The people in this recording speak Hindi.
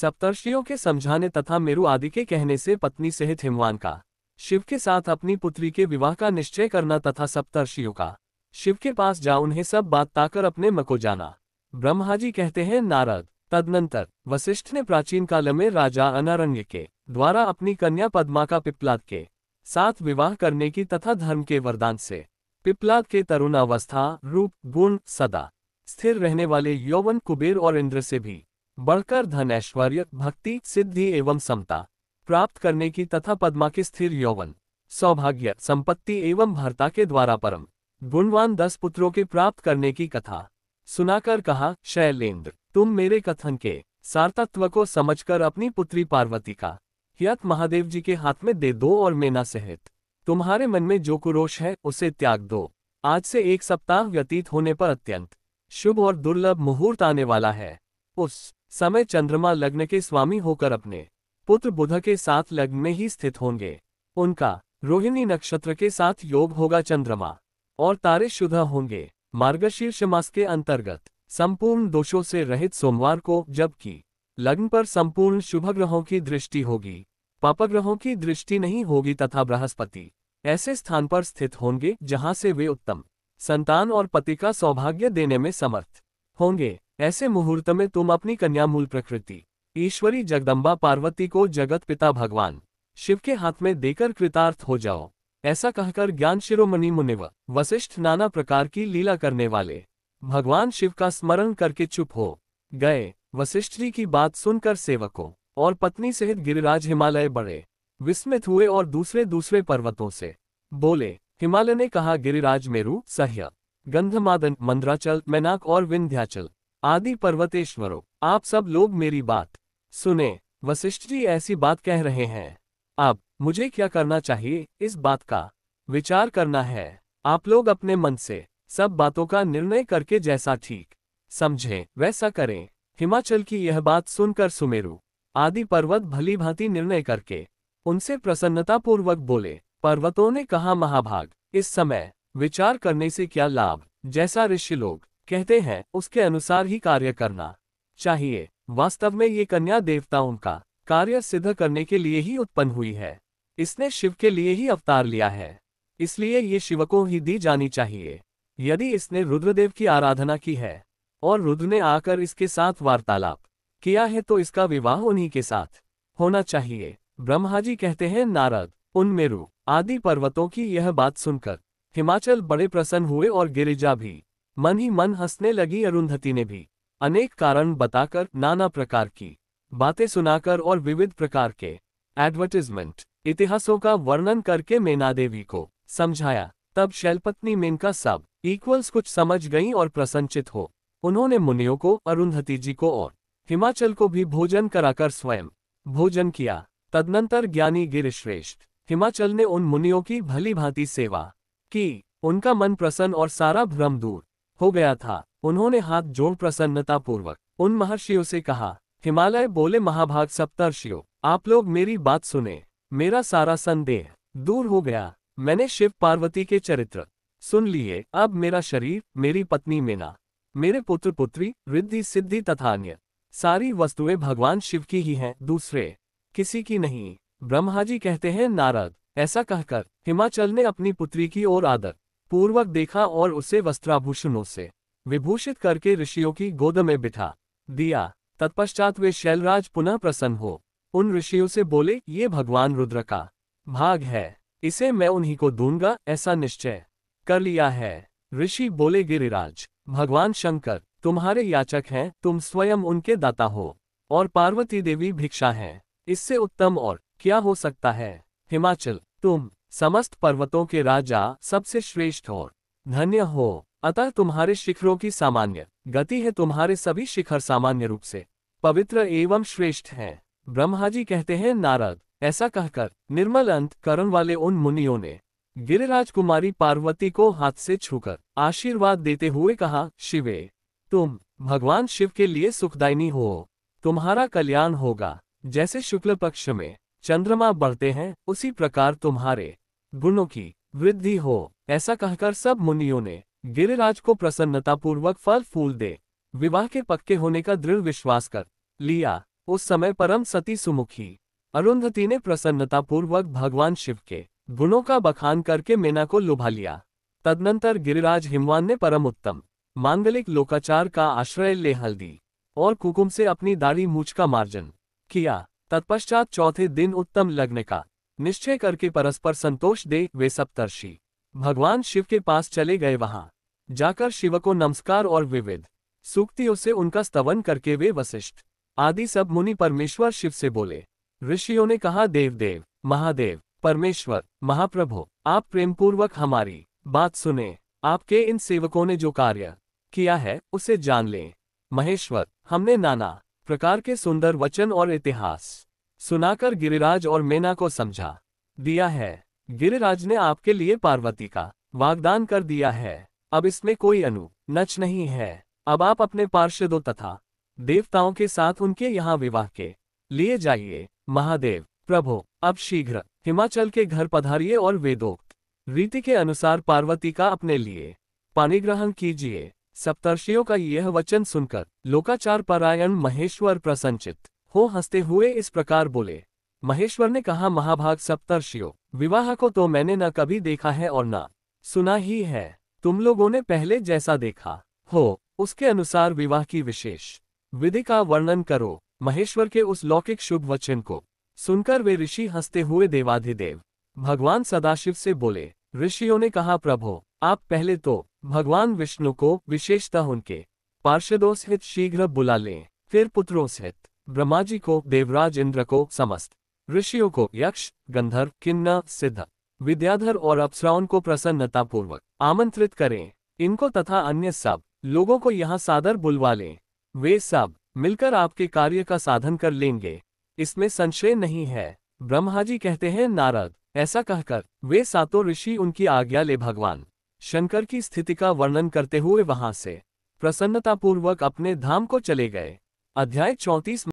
सप्तर्षियों के समझाने तथा मेरु आदि के कहने से पत्नी सहित हिमवान का शिव के साथ अपनी पुत्री के विवाह का निश्चय करना तथा सप्तर्षियों का शिव के पास जा उन्हें सब बात ताकर अपने मको जाना ब्रह्मा जी कहते हैं नारद तदनंतर वशिष्ठ ने प्राचीन काल में राजा अनारण्य के द्वारा अपनी कन्या पद्मा का पिपलाद के साथ विवाह करने की तथा धर्म के वरदान से पिपलाद के तरुणावस्था रूप गुण सदा स्थिर रहने वाले यौवन कुबेर और इंद्र से भी बढ़कर धन ऐश्वर्य भक्ति सिद्धि एवं समता प्राप्त करने की तथा पद्मा के स्थिर यौवन सौभाग्य संपत्ति एवं भरता के द्वारा परम गुणवान दस पुत्रों के प्राप्त करने की कथा सुनाकर कहा शैलेंद्र तुम मेरे कथन के सार्थत्व को समझकर अपनी पुत्री पार्वती का हियत महादेव जी के हाथ में दे दो और मेना सहित तुम्हारे मन में जो कुरोश है उसे त्याग दो आज से एक सप्ताह व्यतीत होने पर अत्यंत शुभ और दुर्लभ मुहूर्त आने वाला है उस समय चंद्रमा लग्न के स्वामी होकर अपने पुत्र बुध के साथ लग्न में ही स्थित होंगे उनका रोहिणी नक्षत्र के साथ योग होगा चंद्रमा और तारे शुद्ध होंगे मार्गशीर्ष मास के अंतर्गत संपूर्ण दोषों से रहित सोमवार को जबकि लग्न पर संपूर्ण शुभ ग्रहों की दृष्टि होगी पापग्रहों की दृष्टि नहीं होगी तथा बृहस्पति ऐसे स्थान पर स्थित होंगे जहां से वे उत्तम संतान और पति का सौभाग्य देने में समर्थ होंगे ऐसे मुहूर्त में तुम अपनी कन्या मूल प्रकृति ईश्वरी जगदम्बा पार्वती को जगत पिता भगवान शिव के हाथ में देकर कृतार्थ हो जाओ ऐसा कहकर ज्ञान शिरोमणि मुनिव वशिष्ठ नाना प्रकार की लीला करने वाले भगवान शिव का स्मरण करके चुप हो गए वशिष्ठ जी की बात सुनकर सेवकों और पत्नी सहित गिरिराज हिमालय बढ़े विस्मित हुए और दूसरे दूसरे पर्वतों से बोले हिमालय ने कहा गिरिराज मेरु सह्य गंधमादन मंद्राचल मैनाक और विंध्याचल आदि पर्वतेश्वरों आप सब लोग मेरी बात सुने वशिष्ठ जी ऐसी बात कह रहे हैं अब मुझे क्या करना चाहिए इस बात का विचार करना है आप लोग अपने मन से सब बातों का निर्णय करके जैसा ठीक समझें वैसा करें हिमाचल की यह बात सुनकर सुमेरु आदि पर्वत भली भांति निर्णय करके उनसे प्रसन्नतापूर्वक बोले पर्वतों ने कहा महाभाग इस समय विचार करने से क्या लाभ जैसा ऋषि लोग कहते हैं उसके अनुसार ही कार्य करना चाहिए वास्तव में ये कन्या देवताओं का कार्य सिद्ध करने के लिए ही उत्पन्न हुई है इसने शिव के लिए ही अवतार लिया है इसलिए ये शिव को ही दी जानी चाहिए यदि इसने रुद्रदेव की आराधना की है और रुद्र ने आकर इसके साथ वार्तालाप किया है तो इसका विवाह उन्हीं के साथ होना चाहिए ब्रह्मा जी कहते हैं नारद उनमेरु आदि पर्वतों की यह बात सुनकर हिमाचल बड़े प्रसन्न हुए और गिरिजा भी मन ही मन हंसने लगी अरुंधति ने भी अनेक कारण बताकर नाना प्रकार की बातें सुनाकर और विविध प्रकार के एडवर्टिजमेंट इतिहासों का वर्णन करके मेना देवी को समझाया तब शैलपत्नी मेनका सब इक्वल्स कुछ समझ गई और प्रसन्नचित हो उन्होंने मुनियों को अरुंधति जी को और हिमाचल को भी भोजन कराकर स्वयं भोजन किया तदनंतर ज्ञानी श्रेष्ठ हिमाचल ने उन मुनियों की भली भांति सेवा की उनका मन प्रसन्न और सारा भ्रम दूर हो गया था उन्होंने हाथ जोड़ प्रसन्नता पूर्वक उन महर्षियों से कहा हिमालय बोले महाभाग सप्तर्षियों आप लोग मेरी बात सुने मेरा सारा संदेह दूर हो गया मैंने शिव पार्वती के चरित्र सुन लिए अब मेरा शरीर मेरी पत्नी मेना मेरे पुत्र पुत्री रिद्धि सिद्धि तथा अन्य सारी वस्तुएं भगवान शिव की ही हैं दूसरे किसी की नहीं ब्रह्मा जी कहते हैं नारद ऐसा कहकर हिमाचल ने अपनी पुत्री की ओर आदर पूर्वक देखा और उसे वस्त्राभूषणों से विभूषित करके ऋषियों की गोद में बिठा दिया तत्पश्चात वे शैलराज पुनः प्रसन्न हो उन ऋषियों से बोले ये भगवान रुद्र का भाग है इसे मैं उन्हीं को दूंगा ऐसा निश्चय कर लिया है ऋषि बोले गिरिराज भगवान शंकर तुम्हारे याचक हैं तुम स्वयं उनके दाता हो और पार्वती देवी भिक्षा हैं इससे उत्तम और क्या हो सकता है हिमाचल तुम समस्त पर्वतों के राजा सबसे श्रेष्ठ और धन्य हो अतः तुम्हारे शिखरों की सामान्य गति है तुम्हारे सभी शिखर सामान्य रूप से पवित्र एवं श्रेष्ठ हैं ब्रह्मा जी कहते हैं नारद ऐसा कहकर निर्मल अंत करण वाले उन मुनियों ने गिरिराज कुमारी पार्वती को हाथ से छूकर आशीर्वाद देते हुए कहा शिवे तुम भगवान शिव के लिए सुखदायिनी हो तुम्हारा कल्याण होगा जैसे शुक्ल पक्ष में चंद्रमा बढ़ते हैं उसी प्रकार तुम्हारे गुणों की वृद्धि हो ऐसा कहकर सब मुनियों ने गिरिराज को प्रसन्नतापूर्वक फल फूल दे विवाह के पक्के होने का दृढ़ विश्वास कर लिया उस समय परम सती सुमुखी अरुंधति ने प्रसन्नतापूर्वक भगवान शिव के गुणों का बखान करके मेना को लुभा लिया तदनंतर गिरिराज हिमवान ने परम उत्तम मांगलिक लोकाचार का आश्रय ले हल्दी और कुकुम से अपनी दाढ़ी मूछ का मार्जन किया तत्पश्चात चौथे दिन उत्तम लग्न का निश्चय करके परस्पर संतोष दे वे सप्तर्षि भगवान शिव के पास चले गए वहां जाकर शिव को नमस्कार और विविध सूक्तियों से उनका स्तवन करके वे वशिष्ठ आदि सब मुनि परमेश्वर शिव से बोले ऋषियों ने कहा देवदेव महादेव परमेश्वर महाप्रभु आप प्रेमपूर्वक हमारी बात सुने आपके इन सेवकों ने जो कार्य किया है उसे जान लें महेश्वर हमने नाना प्रकार के सुंदर वचन और इतिहास सुनाकर गिरिराज और मेना को समझा दिया है गिरिराज ने आपके लिए पार्वती का वागदान कर दिया है अब इसमें कोई अनु नच नहीं है अब आप अपने पार्षदों तथा देवताओं के साथ उनके यहाँ विवाह के लिए जाइए महादेव प्रभो अब शीघ्र हिमाचल के घर पधारिए और वेदोक्त रीति के अनुसार पार्वती का अपने लिए पानी ग्रहण कीजिए सप्तर्षियों का यह वचन सुनकर लोकाचार परायण महेश्वर प्रसंचित हो हंसते हुए इस प्रकार बोले महेश्वर ने कहा महाभाग सप्तर्षियों विवाह को तो मैंने न कभी देखा है और न सुना ही है तुम लोगों ने पहले जैसा देखा हो उसके अनुसार विवाह की विशेष विधि का वर्णन करो महेश्वर के उस लौकिक शुभ वचन को सुनकर वे ऋषि हंसते हुए देवाधिदेव भगवान सदाशिव से बोले ऋषियों ने कहा प्रभो आप पहले तो भगवान विष्णु को विशेषता उनके पार्षदों सहित शीघ्र बुला लें फिर पुत्रों सहित ब्रह्मा जी को देवराज इंद्र को समस्त ऋषियों को यक्ष गंधर्व किन्न सिद्ध विद्याधर और अप्सराओं को प्रसन्नतापूर्वक आमंत्रित करें इनको तथा अन्य सब लोगों को यहाँ सादर बुलवा लें वे सब मिलकर आपके कार्य का साधन कर लेंगे इसमें संशय नहीं है ब्रह्मा जी कहते हैं नारद ऐसा कहकर वे सातों ऋषि उनकी आज्ञा ले भगवान शंकर की स्थिति का वर्णन करते हुए वहां से प्रसन्नतापूर्वक अपने धाम को चले गए अध्याय चौंतीस